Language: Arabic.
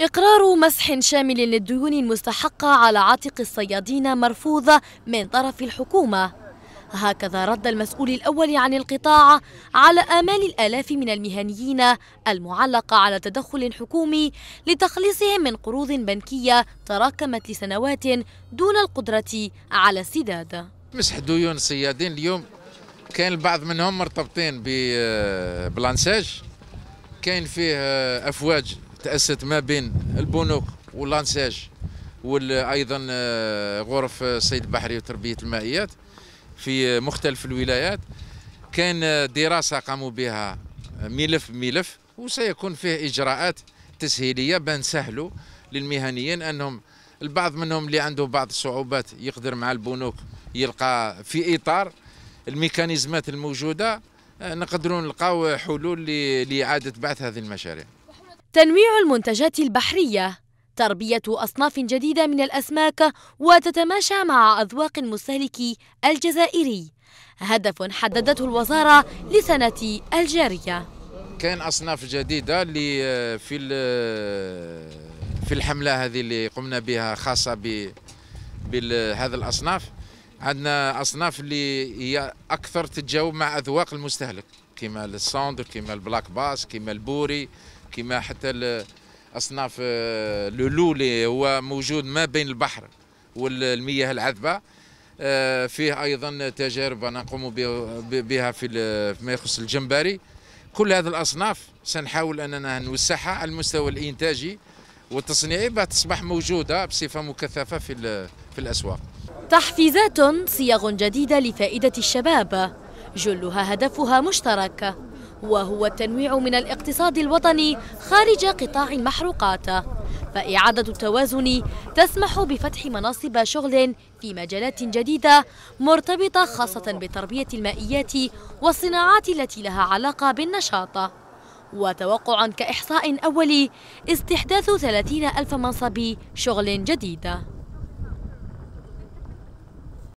إقرار مسح شامل للديون المستحقة على عاتق الصيادين مرفوضة من طرف الحكومة هكذا رد المسؤول الأول عن القطاع على آمال الآلاف من المهنيين المعلقة على تدخل حكومي لتخليصهم من قروض بنكية تراكمت لسنوات دون القدرة على السداد مسح ديون الصيادين اليوم كان البعض منهم مرتبطين ببلانساج كان فيه أفواج تأسست ما بين البنوك واللانساج وايضا آه، غرف الصيد البحري وتربيه المائيات في مختلف الولايات كان آه، دراسه قاموا بها ملف ملف وسيكون فيه اجراءات تسهيليه بان سهلوا للمهنيين انهم البعض منهم اللي عنده بعض الصعوبات يقدر مع البنوك يلقى في اطار الميكانيزمات الموجوده آه، نقدروا نلقاو حلول لاعاده بعث هذه المشاريع تنويع المنتجات البحرية تربية أصناف جديدة من الأسماك وتتماشى مع أذواق المستهلك الجزائري هدف حددته الوزارة لسنة الجارية كان أصناف جديدة اللي آه، في آه، في الحملة هذه اللي قمنا بها خاصة بهذا الأصناف عندنا أصناف اللي هي أكثر تتجاوب مع أذواق المستهلك كما الساندر كما البلاك باس كما البوري كما حتى الاصناف اللولو آه، اللي هو موجود ما بين البحر والمياه العذبه آه، فيه ايضا تجارب انا نقوم بها في ما يخص الجمبري كل هذه الاصناف سنحاول اننا نوسعها على المستوى الانتاجي والتصنيعي تصبح موجوده بصفه مكثفه في في الاسواق تحفيزات صيغ جديده لفائده الشباب جلها هدفها مشترك وهو التنويع من الاقتصاد الوطني خارج قطاع المحروقات فإعادة التوازن تسمح بفتح مناصب شغل في مجالات جديدة مرتبطة خاصة بتربية المائيات والصناعات التي لها علاقة بالنشاط وتوقعا كإحصاء أولي استحداث 30 ألف منصب شغل جديدة